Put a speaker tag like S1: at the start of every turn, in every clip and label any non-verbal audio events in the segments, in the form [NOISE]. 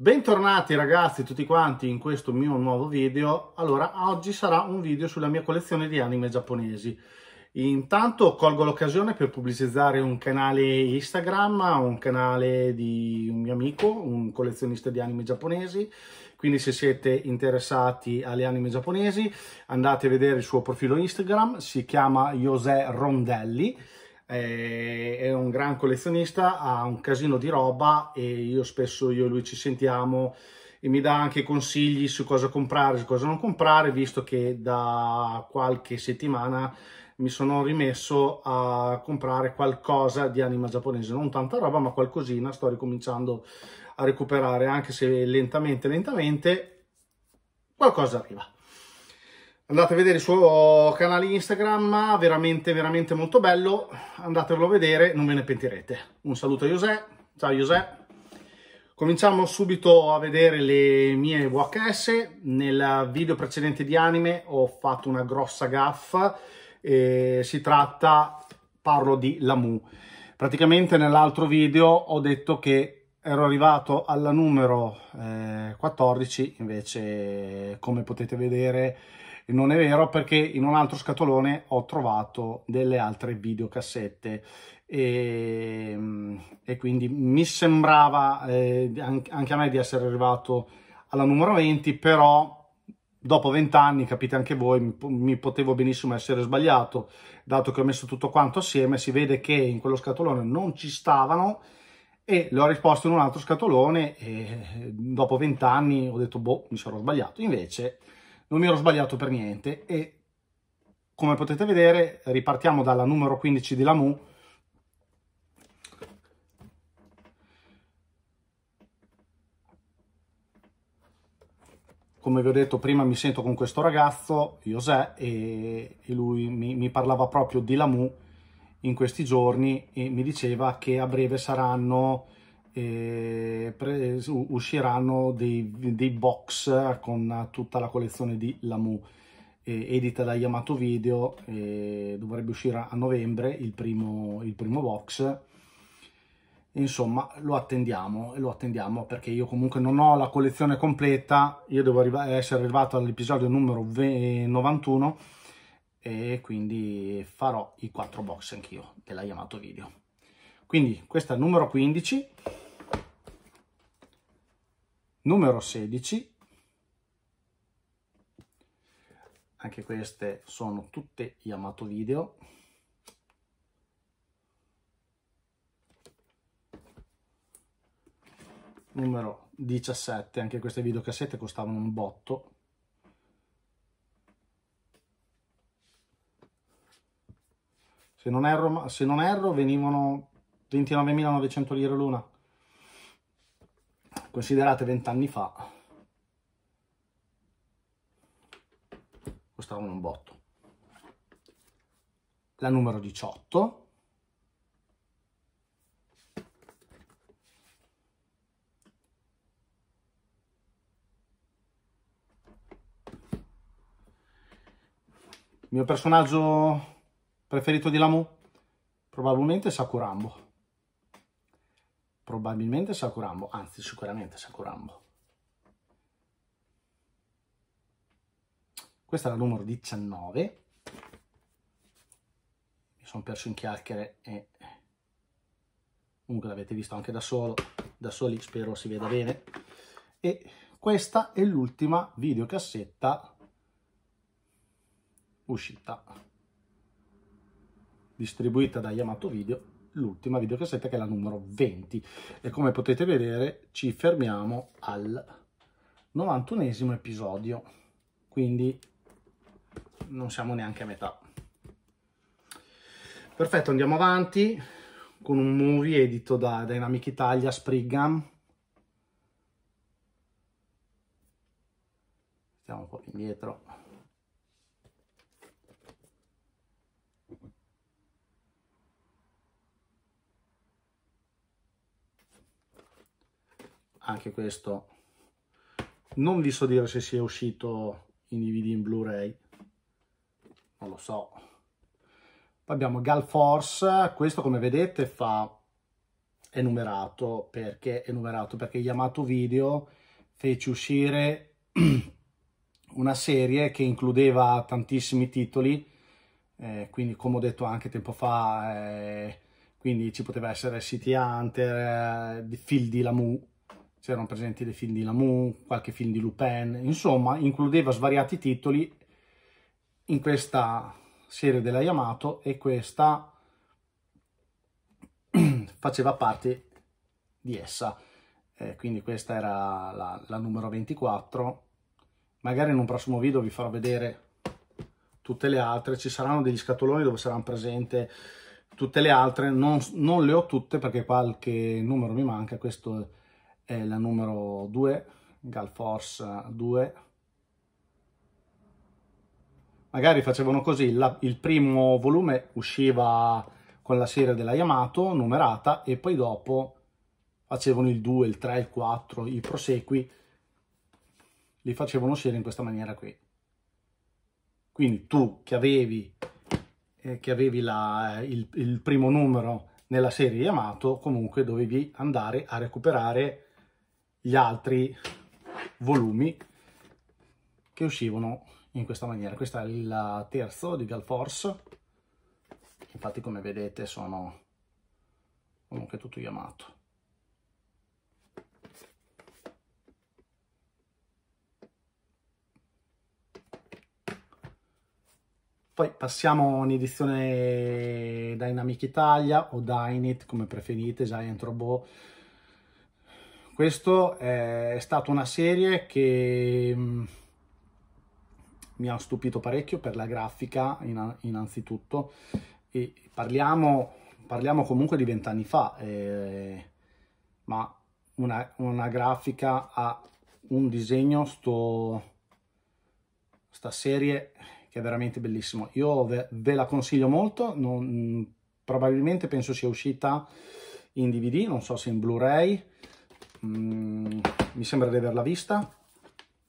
S1: Bentornati ragazzi tutti quanti in questo mio nuovo video. Allora, oggi sarà un video sulla mia collezione di anime giapponesi. Intanto colgo l'occasione per pubblicizzare un canale Instagram, un canale di un mio amico, un collezionista di anime giapponesi. Quindi se siete interessati alle anime giapponesi andate a vedere il suo profilo Instagram, si chiama José Rondelli è un gran collezionista, ha un casino di roba e io spesso io e lui ci sentiamo e mi dà anche consigli su cosa comprare, su cosa non comprare, visto che da qualche settimana mi sono rimesso a comprare qualcosa di anima giapponese, non tanta roba ma qualcosina, sto ricominciando a recuperare anche se lentamente lentamente qualcosa arriva andate a vedere il suo canale Instagram, veramente veramente molto bello, andatevelo a vedere, non ve ne pentirete. Un saluto a José, ciao José. Cominciamo subito a vedere le mie VHS, nel video precedente di anime ho fatto una grossa gaffa, e si tratta, parlo di Lamu. Praticamente nell'altro video ho detto che ero arrivato alla numero eh, 14, invece come potete vedere non è vero perché in un altro scatolone ho trovato delle altre videocassette e, mm, e quindi mi sembrava eh, anche a me di essere arrivato alla numero 20 però dopo 20 anni capite anche voi mi potevo benissimo essere sbagliato dato che ho messo tutto quanto assieme si vede che in quello scatolone non ci stavano e l'ho risposto in un altro scatolone e dopo 20 anni ho detto boh mi sarò sbagliato invece non mi ero sbagliato per niente e come potete vedere ripartiamo dalla numero 15 di Lamu come vi ho detto prima mi sento con questo ragazzo José e, lui mi, mi, parlava proprio di Lamu in questi giorni e mi diceva che a breve saranno pre- usciranno dei, dei, box con tutta la collezione di Lamu edita da Yamato Video dovrebbe uscire a novembre il primo, il primo box insomma lo attendiamo lo attendiamo perché io comunque non ho la collezione completa io devo arriva essere arrivato all'episodio numero 91 e quindi farò i quattro box anch'io della Yamato Video quindi questa numero 15, numero 16, anche queste sono tutte Yamato Video. Numero 17, anche queste videocassette costavano un botto. Se non erro, se non erro venivano 29.900 lire l'una. Considerate 20 anni fa, costavano un botto. La numero 18, Il mio personaggio preferito di Lamu? Probabilmente Sakurambo. Probabilmente Sakurambo, anzi sicuramente Sakurambo. Questa è la numero 19. Mi sono perso in chiacchiere e comunque l'avete visto anche da solo, da soli spero si veda bene. E questa è l'ultima videocassetta uscita distribuita da Yamato Video l'ultima videocassetta che è la numero 20 e come potete vedere ci fermiamo al 91 episodio quindi non siamo neanche a metà perfetto andiamo avanti con un movie edito da Dynamic Italia Spriggan stiamo un po' indietro anche questo non vi so dire se sia uscito in DVD in Blu-ray non lo so poi abbiamo Gal Force questo come vedete fa è numerato perché è numerato perché Yamato Video fece uscire [CLEARS THROAT] una serie che includeva tantissimi titoli eh, quindi come ho detto anche tempo fa eh, quindi ci poteva essere City Hunter, eh, Phil di Lamu c'erano presenti dei film di Lamu, qualche film di Lupin, insomma includeva svariati titoli in questa serie della Yamato e questa [CLEARS THROAT] faceva parte di essa. Eh, quindi questa era la, la numero 24. Magari in un prossimo video vi farò vedere tutte le altre. Ci saranno degli scatoloni dove saranno presenti tutte le altre. Non, non le ho tutte perché qualche numero mi manca. Questo è è la numero 2, Galforce 2. Magari facevano così, la, il primo volume usciva con la serie della Yamato numerata e poi dopo facevano il 2, il 3, il 4, i prosegui, li facevano uscire in questa maniera qui. Quindi tu che avevi, eh, che avevi la, eh, il, il primo numero nella serie Yamato comunque dovevi andare a recuperare gli altri volumi che uscivano in questa maniera. Questo è il terzo di Galforce, infatti come vedete sono comunque tutto Yamato. Poi passiamo in edizione Dynamic Italia o Dynit come preferite, Giant Robot, questo eh, è stata una serie che mm, mi ha stupito parecchio per la grafica innanzitutto e parliamo, parliamo comunque di vent'anni fa, eh, ma una, una, grafica a un disegno, sto, sta serie che è veramente bellissimo. Io ve, ve la consiglio molto, non, probabilmente penso sia uscita in DVD, non so se in Blu-ray, mm, mi sembra di averla vista,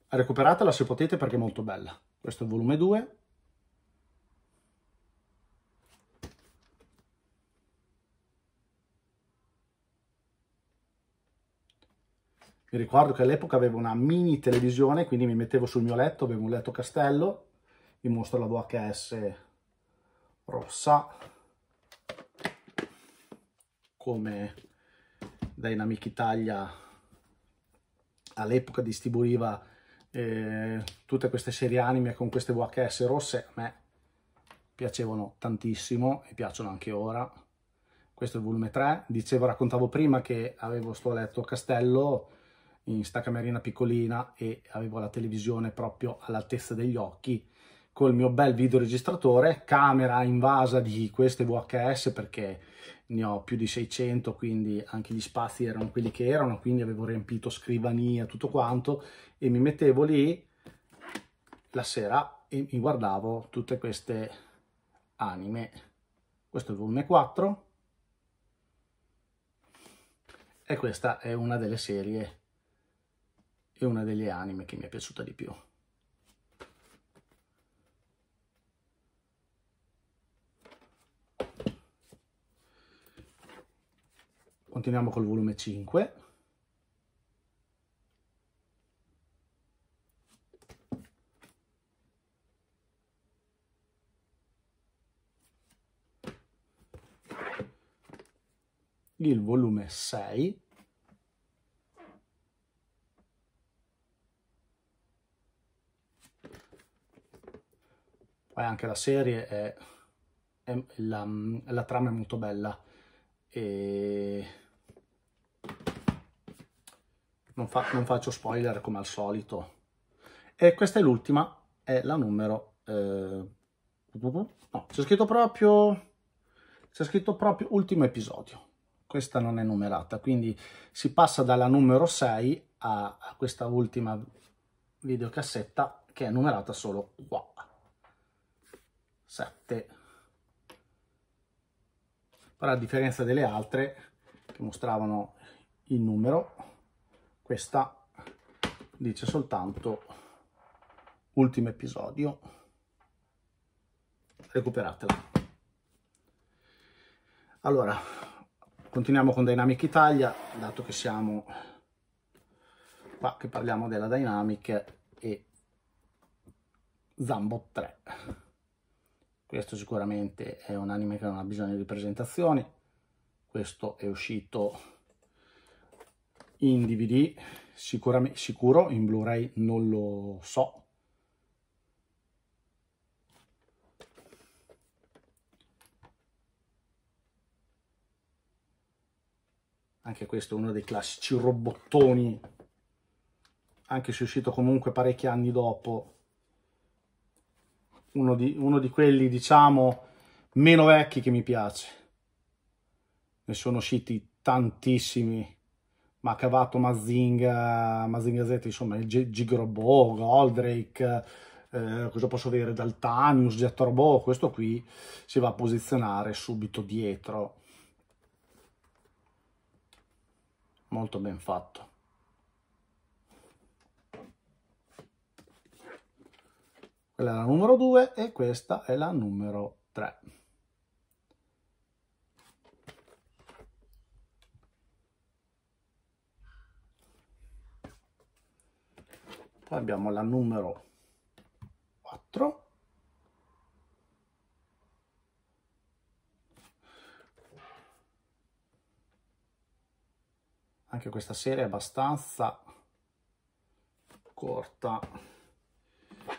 S1: recuperatela se potete perché è molto bella. Questo è il volume 2. Mi ricordo che all'epoca avevo una mini televisione, quindi mi mettevo sul mio letto, avevo un letto castello, vi mostro la VHS rossa come Dynamic Italia all'epoca distribuiva eh, tutte queste serie anime con queste VHS rosse, a me piacevano tantissimo e piacciono anche ora. Questo è il volume 3. Dicevo, raccontavo prima che avevo sto letto a castello in sta camerina piccolina e avevo la televisione proprio all'altezza degli occhi col mio bel videoregistratore, camera invasa di queste VHS perché ne ho più di 600, quindi anche gli spazi erano quelli che erano, quindi avevo riempito scrivania, tutto quanto, e mi mettevo lì la sera e mi guardavo tutte queste anime. Questo è il volume 4 e questa è una delle serie e una delle anime che mi è piaciuta di più. Continuiamo col volume 5. Il volume 6. Poi anche la serie è, è la, la trama è molto bella e non, fa, non faccio spoiler come al solito. E questa è l'ultima, è la numero... Eh, no, c'è scritto proprio... C'è scritto proprio ultimo episodio. Questa non è numerata, quindi si passa dalla numero 6 a, questa ultima videocassetta che è numerata solo qua. 7. Però a differenza delle altre che mostravano il numero, questa dice soltanto ultimo episodio recuperatela allora continuiamo con Dynamic Italia dato che siamo qua che parliamo della Dynamic e Zambo 3 questo sicuramente è un anime che non ha bisogno di presentazioni questo è uscito in DVD sicuramente sicuro, in Blu-ray non lo so. Anche questo è uno dei classici robottoni, anche se è uscito comunque parecchi anni dopo. Uno di, uno di quelli, diciamo, meno vecchi che mi piace. Ne sono usciti tantissimi ma ha cavato Mazinga, Mazinga Z, insomma, il Gigrobò, Goldrake, eh, cosa posso dire, Daltanius, Gettorbo, questo qui si va a posizionare subito dietro. Molto ben fatto. Quella è la numero 2 e questa è la numero 3. poi abbiamo la numero 4 anche questa serie è abbastanza corta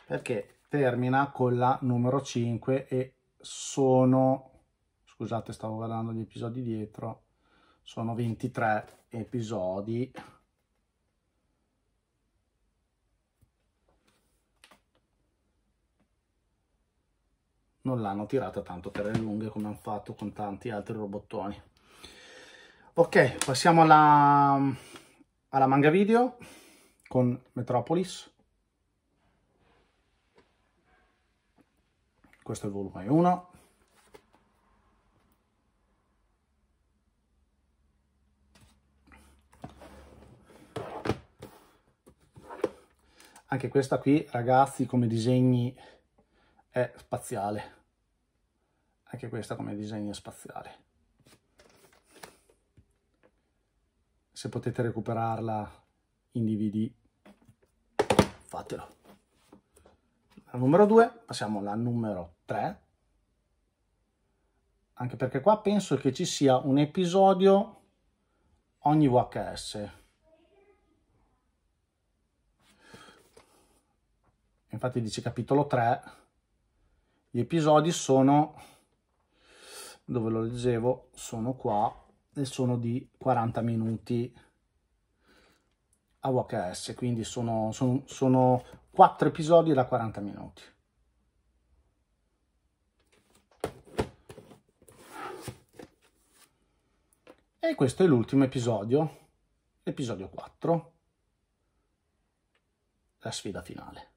S1: perché termina con la numero 5 e sono scusate stavo guardando gli episodi dietro sono 23 episodi non l'hanno tirata tanto per le lunghe come hanno fatto con tanti altri robottoni ok passiamo alla, alla manga video con Metropolis questo è il volume 1 anche questa qui ragazzi come disegni è spaziale anche questa come disegno spaziale. Se potete recuperarla in DVD, fatelo. La numero 2, passiamo alla numero 3, anche perché qua penso che ci sia un episodio ogni VHS. Infatti dice capitolo 3, gli episodi sono dove lo leggevo sono qua e sono di 40 minuti a VHS, quindi sono, sono, sono 4 episodi da 40 minuti. E questo è l'ultimo episodio, episodio 4, la sfida finale.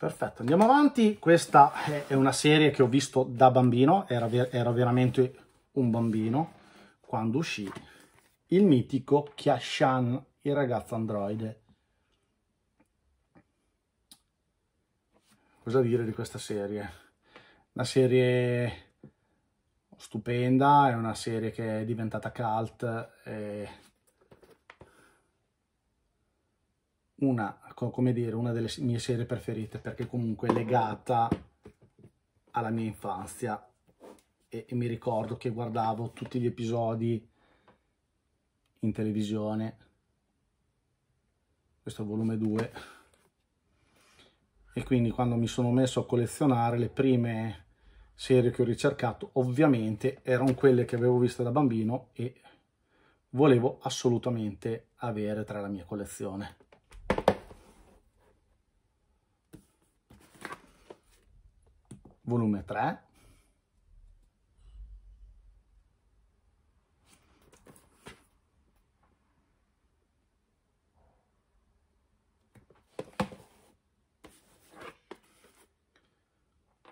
S1: Perfetto, andiamo avanti. Questa è una serie che ho visto da bambino, era, ver era veramente un bambino quando uscì il mitico Kiashan, il ragazzo androide. Cosa dire di questa serie? Una serie stupenda, è una serie che è diventata cult, è una, come dire, una delle mie serie preferite perché comunque è legata alla mia infanzia e, e mi ricordo che guardavo tutti gli episodi in televisione, questo volume 2, e quindi quando mi sono messo a collezionare le prime serie che ho ricercato, ovviamente erano quelle che avevo visto da bambino e volevo assolutamente avere tra la mia collezione. volume 3.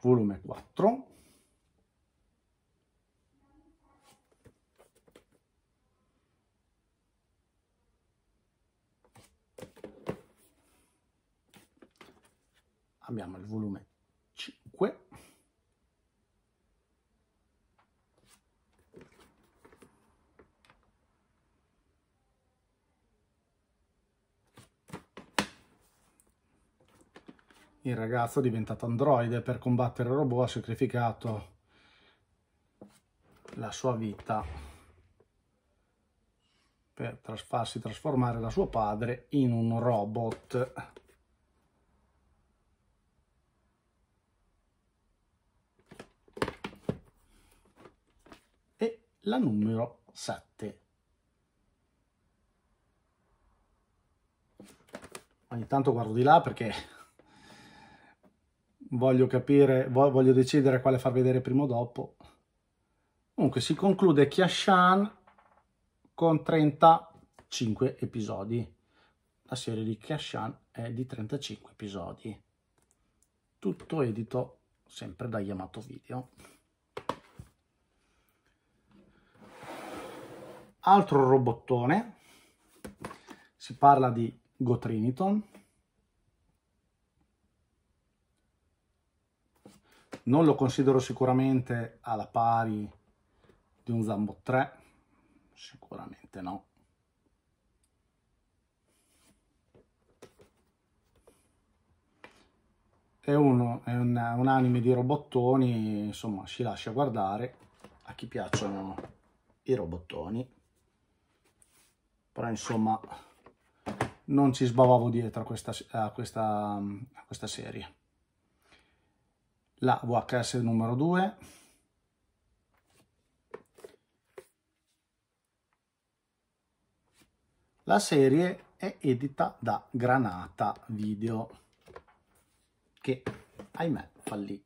S1: volume 4 abbiamo il volume il ragazzo è diventato androide per combattere il robot ha sacrificato la sua vita per tras farsi trasformare da suo padre in un robot. E la numero 7. Ogni tanto guardo di là perché voglio capire, voglio decidere quale far vedere prima o dopo. Comunque si conclude Kiashan con 35 episodi. La serie di Kiashan è di 35 episodi. Tutto edito sempre da Yamato Video. Altro robottone. Si parla di Gotriniton non lo considero sicuramente alla pari di un Zambo 3, sicuramente no. È, uno, è un, un anime di robottoni, insomma, si lascia guardare a chi piacciono i robottoni. Però, insomma, non ci sbavavo dietro a questa, a questa, a questa serie la VHS numero 2, La serie è edita da Granata Video, che ahimè fallì.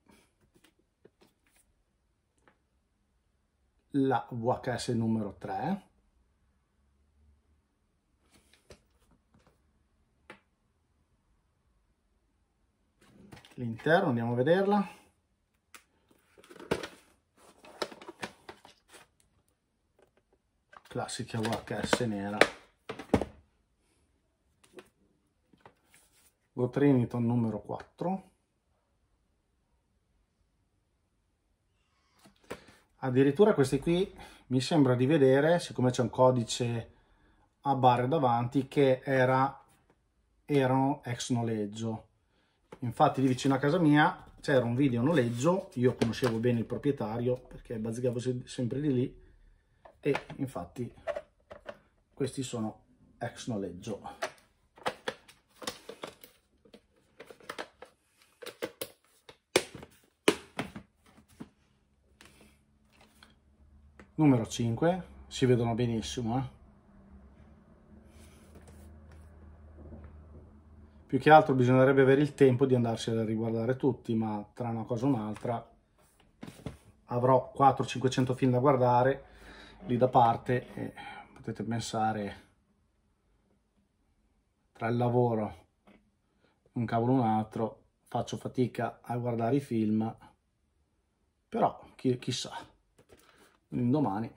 S1: La VHS numero 3. L'interno, andiamo a vederla. classica VHS nera lo Triniton numero 4 addirittura questi qui mi sembra di vedere siccome c'è un codice a barre davanti che era, erano ex noleggio infatti lì vicino a casa mia c'era un video noleggio io conoscevo bene il proprietario perché bazzicavo sempre di lì e infatti questi sono ex noleggio numero 5 si vedono benissimo eh? più che altro bisognerebbe avere il tempo di andarsi a riguardare tutti ma tra una cosa e un'altra avrò 4 500 film da guardare lì da parte e potete pensare tra il lavoro un cavolo un altro faccio fatica a guardare i film però chi, chissà domani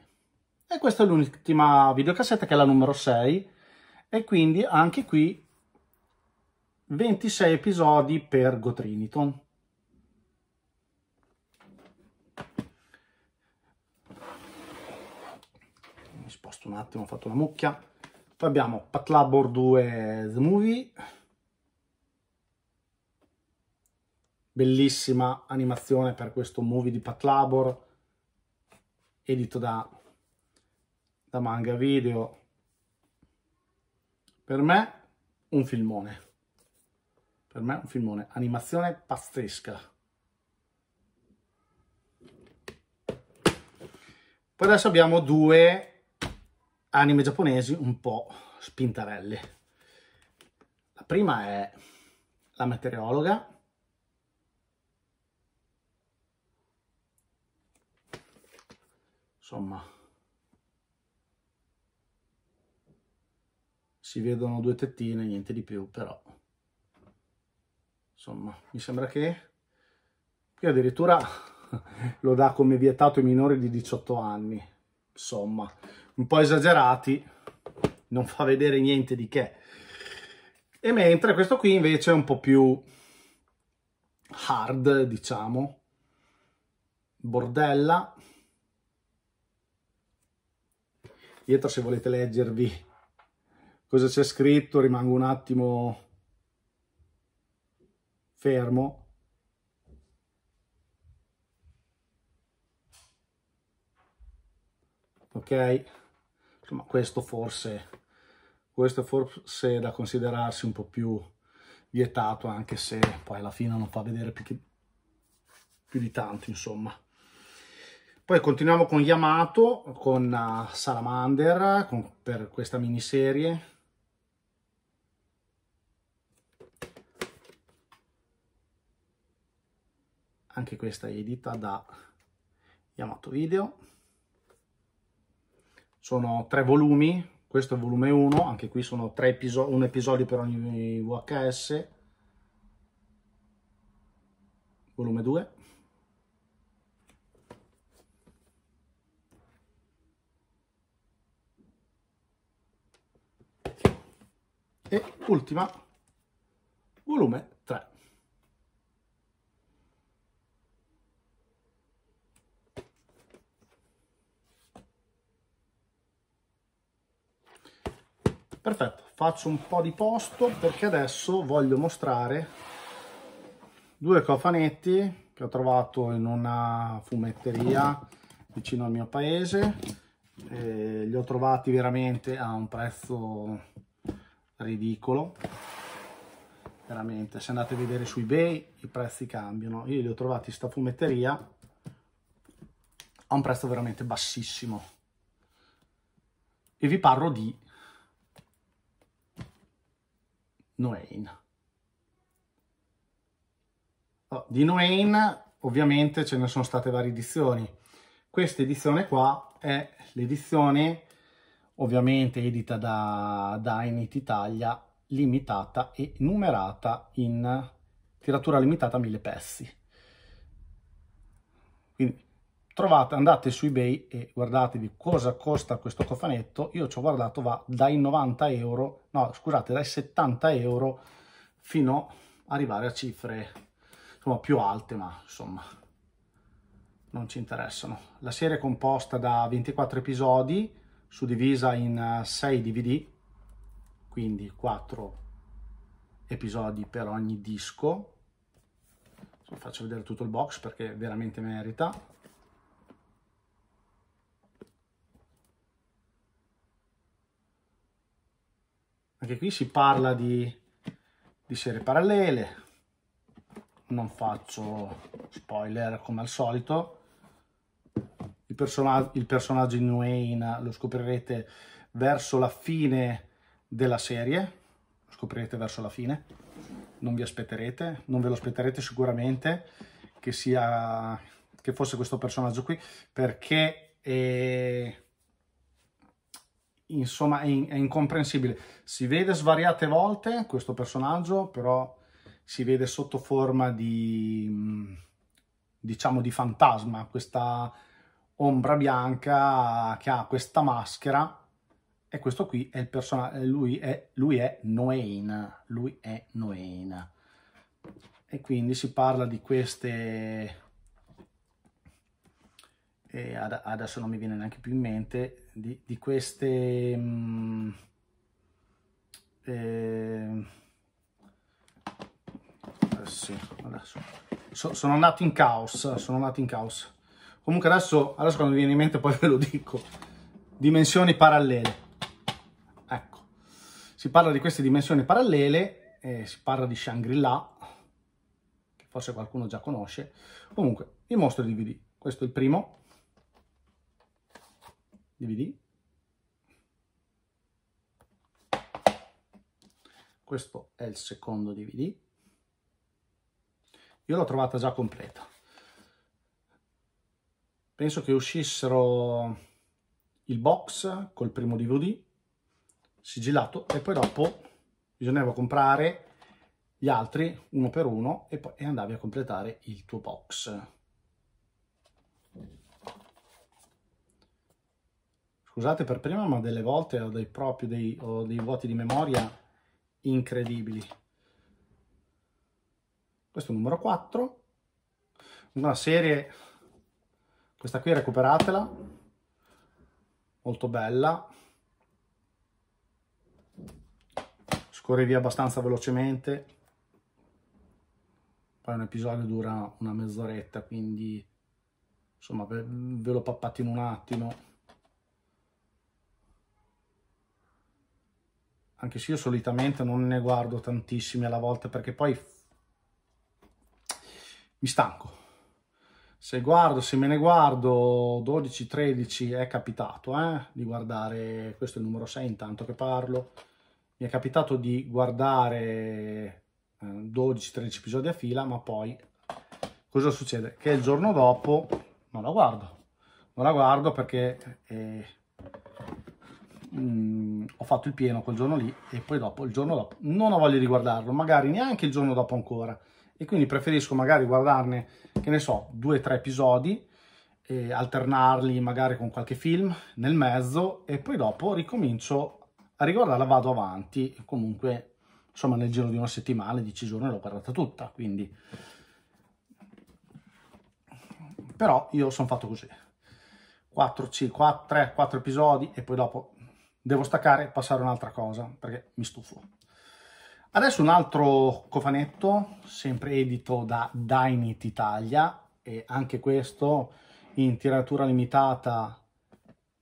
S1: e questa è l'ultima videocassetta che è la numero 6 e quindi anche qui 26 episodi per Gotriniton Adesso un attimo ho fatto una mucchia. Poi abbiamo Patlabor 2 The Movie. Bellissima animazione per questo movie di Patlabor. Edito da, da manga video. Per me un filmone. Per me un filmone. Animazione pazzesca. Poi adesso abbiamo due anime giapponesi un po' spintarelle. La prima è La meteorologa, insomma si vedono due tettine niente di più però insomma mi sembra che qui addirittura [LAUGHS] lo dà come vietato ai minori di 18 anni insomma un po' esagerati, non fa vedere niente di che. E mentre questo qui invece è un po' più hard, diciamo, bordella. Dietro se volete leggervi cosa c'è scritto, rimango un attimo fermo. Ok? insomma, questo forse, questo forse è da considerarsi un po' più vietato, anche se poi alla fine non fa vedere più, più di tanto, insomma. Poi continuiamo con Yamato, con eh, Salamander, con, per questa miniserie. Anche questa è edita da Yamato Video sono tre volumi, questo è il volume 1, anche qui sono tre episodi, un episodio per ogni VHS, volume 2, e ultima, volume 3. Perfetto, faccio un po' di posto perché adesso voglio mostrare due cofanetti che ho trovato in una fumetteria vicino al mio paese. E li ho trovati veramente a un prezzo ridicolo. Veramente, se andate a vedere su eBay i prezzi cambiano. Io li ho trovati in questa fumetteria a un prezzo veramente bassissimo. E vi parlo di Noein. Oh, di Noein ovviamente ce ne sono state varie edizioni. Questa edizione qua è l'edizione ovviamente edita da Dynit Italia, limitata e numerata in tiratura limitata a mille pezzi trovate, andate su eBay e guardatevi cosa costa questo cofanetto. Io ci ho guardato, va dai 90 euro, no scusate, dai 70 euro fino a arrivare a cifre insomma, più alte, ma insomma non ci interessano. La serie è composta da 24 episodi, suddivisa in 6 eh, DVD, quindi 4 episodi per ogni disco. Faccio vedere tutto il box perché veramente merita. Anche qui si parla di, di serie parallele, non faccio spoiler come al solito. Il, person il personaggio in Wayne lo scoprirete verso la fine della serie, lo scoprirete verso la fine, non vi aspetterete, non ve lo aspetterete sicuramente che sia che fosse questo personaggio qui perché eh, insomma è, in, è, incomprensibile. Si vede svariate volte questo personaggio, però si vede sotto forma di, mm, diciamo, di fantasma, questa ombra bianca che ha questa maschera e questo qui è il personaggio, lui è, lui è Noein, lui è Noein. E quindi si parla di queste... E adesso non mi viene neanche più in mente di, di queste mh, mm, ehm, eh, sì, adesso, so, sono andato in caos sono andato in caos comunque adesso, adesso quando mi viene in mente poi [LAUGHS] ve lo dico dimensioni parallele ecco si parla di queste dimensioni parallele eh, si parla di Shangri-La che forse qualcuno già conosce comunque vi mostro i DVD questo è il primo DVD. Questo è il secondo DVD. Io l'ho trovata già completa. Penso che uscissero il box col primo DVD sigillato e poi dopo bisognava comprare gli altri uno per uno e poi andavi a completare il tuo box. scusate per prima, ma delle volte ho dei, proprio dei, ho dei vuoti di memoria incredibili. Questo è il numero 4. Una serie, questa qui recuperatela, molto bella. Scorre via abbastanza velocemente. Poi un episodio dura una mezz'oretta, quindi insomma ve lo pappate in un attimo. anche se io solitamente non ne guardo tantissimi alla volta perché poi mi stanco. Se guardo, se me ne guardo 12, 13, è capitato eh, di guardare, questo è il numero 6 intanto che parlo, mi è capitato di guardare 12-13 eh, episodi a fila, ma poi cosa succede? Che il giorno dopo non la guardo, non la guardo perché eh, mm, ho fatto il pieno quel giorno lì e poi dopo, il giorno dopo, non ho voglia di guardarlo, magari neanche il giorno dopo ancora. E quindi preferisco magari guardarne, che ne so, due o tre episodi, alternarli magari con qualche film nel mezzo e poi dopo ricomincio a riguardarla, vado avanti. E comunque, insomma, nel giro di una settimana, dieci giorni l'ho guardata tutta, quindi... Però io sono fatto così. 4, 5, 4, 3, 4 episodi e poi dopo devo staccare e passare un'altra cosa perché mi stufo. Adesso un altro cofanetto, sempre edito da Dynit Italia e anche questo in tiratura limitata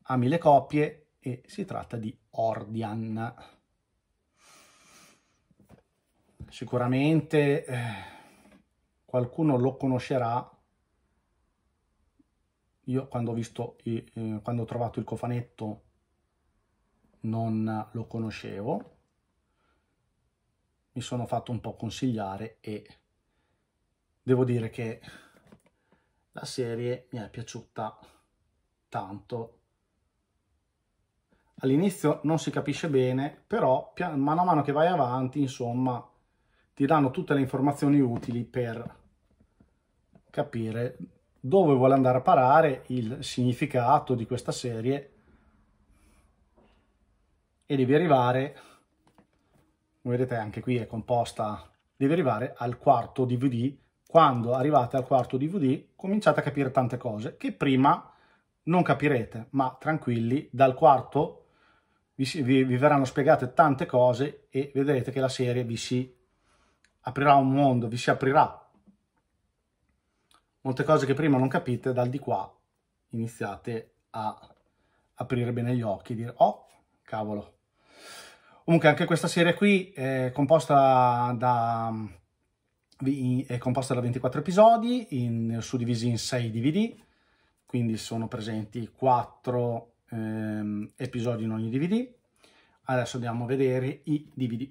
S1: a mille copie e si tratta di Ordian. Sicuramente eh, qualcuno lo conoscerà. Io quando ho visto, eh, quando ho trovato il cofanetto non lo conoscevo, mi sono fatto un po' consigliare e devo dire che la serie mi è piaciuta tanto. All'inizio non si capisce bene, però mano a mano che vai avanti, insomma, ti danno tutte le informazioni utili per capire dove vuole andare a parare il significato di questa serie e devi arrivare, come vedete anche qui è composta, devi arrivare al quarto DVD. Quando arrivate al quarto DVD cominciate a capire tante cose che prima non capirete, ma tranquilli, dal quarto vi, vi, vi verranno spiegate tante cose e vedrete che la serie vi si aprirà un mondo, vi si aprirà molte cose che prima non capite, dal di qua iniziate a aprire bene gli occhi dire oh, cavolo. Comunque anche questa serie qui è composta da, è composta da 24 episodi, in, suddivisi in 6 DVD, quindi sono presenti 4 ehm, episodi in ogni DVD. Adesso andiamo a vedere i DVD.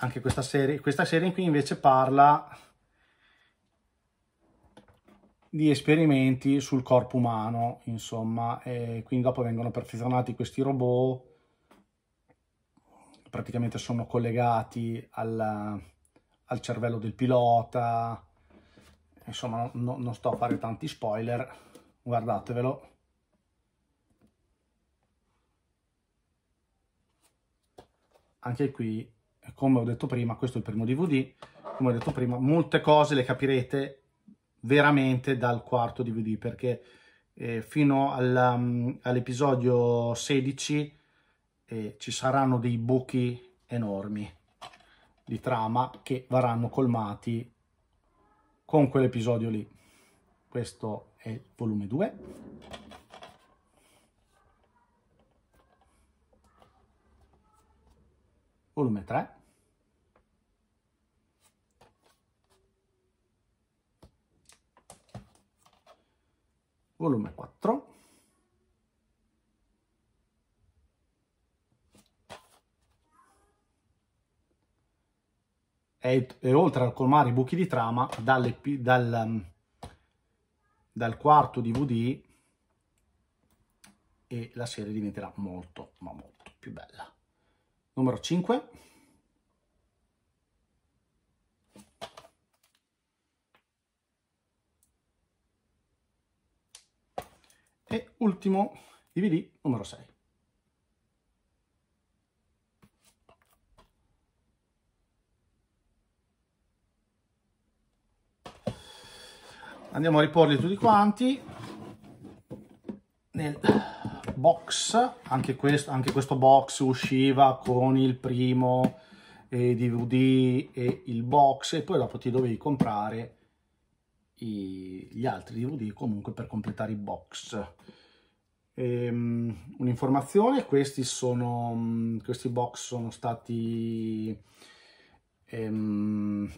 S1: Anche questa serie, questa serie qui invece parla di esperimenti sul corpo umano, insomma, e quindi dopo vengono perfezionati questi robot, praticamente sono collegati alla, al cervello del pilota, insomma no, non sto a fare tanti spoiler, guardatevelo. Anche qui, come ho detto prima, questo è il primo DVD, come ho detto prima, molte cose le capirete veramente dal quarto DVD perché eh, fino mm, all'episodio 16 eh, ci saranno dei buchi enormi di trama che verranno colmati con quell'episodio lì. Questo è il volume 2. Volume 3. volume 4. E, e oltre a colmare i buchi di trama, dalle, dal, um, dal quarto DVD e la serie diventerà molto, ma molto più bella. Numero 5. ultimo DVD numero 6. Andiamo a riporli tutti quanti nel box, anche questo, anche questo box usciva con il primo DVD e il box e poi dopo ti dovevi comprare gli altri DVD comunque per completare i box ehm, un'informazione, questi, sono, questi box sono stati ehm,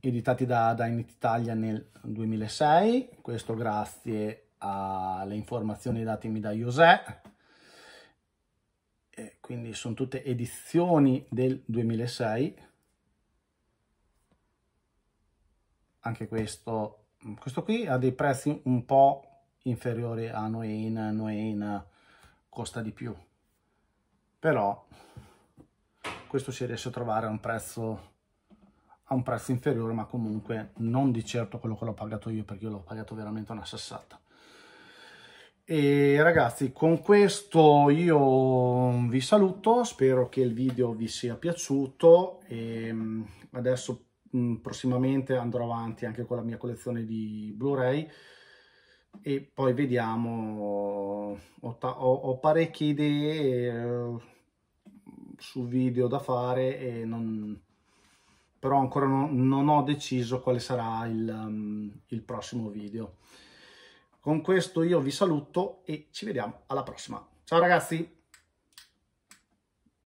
S1: editati da Dynet Italia nel 2006, questo grazie alle informazioni datemi da José, eh, quindi sono tutte edizioni del 2006, anche questo, questo qui ha dei prezzi un po' inferiore a Noena, Noena costa di più. Però questo si riesce a trovare a un prezzo a un prezzo inferiore, ma comunque non di certo quello che l'ho pagato io, perché io l'ho pagato veramente una sassata. E ragazzi, con questo io vi saluto, spero che il video vi sia piaciuto e mm, adesso mm, prossimamente andrò avanti anche con la mia collezione di Blu-ray e poi vediamo, ho, ho, ho parecchie idee eh, su video da fare e non, però ancora no, non ho deciso quale sarà il, um, il prossimo video. Con questo io vi saluto e ci vediamo alla prossima. Ciao ragazzi!